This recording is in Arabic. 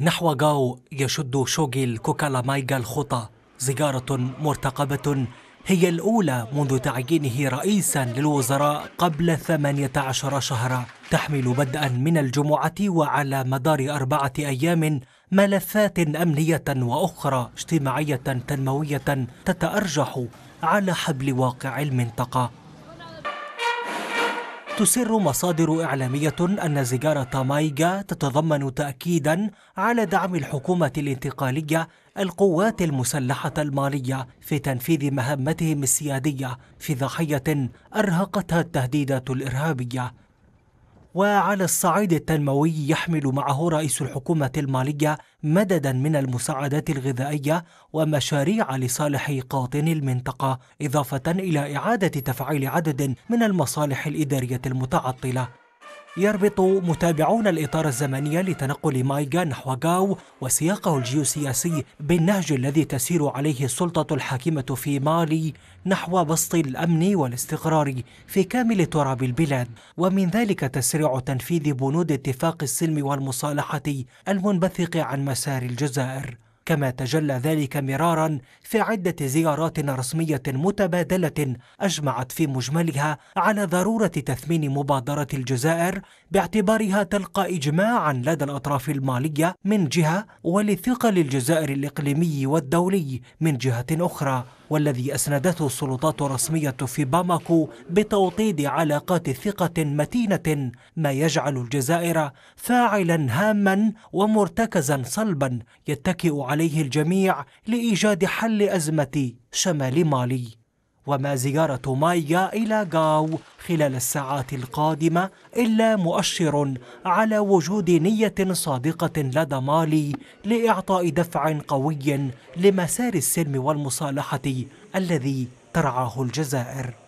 نحو غاو يشد الكوكالا مايغا الخطى زيارة مرتقبة هي الأولى منذ تعيينه رئيسا للوزراء قبل 18 شهرا تحمل بدءا من الجمعة وعلى مدار أربعة أيام ملفات أمنية وأخرى اجتماعية تنموية تتأرجح على حبل واقع المنطقة تسر مصادر إعلامية أن زجارة مايغا تتضمن تأكيدا على دعم الحكومة الانتقالية القوات المسلحة المالية في تنفيذ مهمتهم السيادية في ضحية أرهقتها التهديدات الإرهابية وعلى الصعيد التنموي يحمل معه رئيس الحكومة المالية مددا من المساعدات الغذائية ومشاريع لصالح قاطن المنطقة إضافة إلى إعادة تفعيل عدد من المصالح الإدارية المتعطلة يربط متابعون الإطار الزمني لتنقل مايغا نحو غاو وسياقه الجيوسياسي بالنهج الذي تسير عليه السلطة الحاكمة في مالي نحو بسط الأمن والاستقرار في كامل تراب البلاد ومن ذلك تسريع تنفيذ بنود اتفاق السلم والمصالحة المنبثق عن مسار الجزائر كما تجلى ذلك مرارا في عدة زيارات رسمية متبادلة أجمعت في مجملها على ضرورة تثمين مبادرة الجزائر باعتبارها تلقى إجماعا لدى الأطراف المالية من جهة ولثقل الجزائر الإقليمي والدولي من جهة أخرى والذي أسندته السلطات الرسمية في باماكو بتوطيد علاقات ثقة متينة ما يجعل الجزائر فاعلا هاما ومرتكزا صلبا يتكئ على عليه الجميع لإيجاد حل أزمة شمال مالي وما زيارة مايا إلى غاو خلال الساعات القادمة إلا مؤشر على وجود نية صادقة لدى مالي لإعطاء دفع قوي لمسار السلم والمصالحة الذي ترعاه الجزائر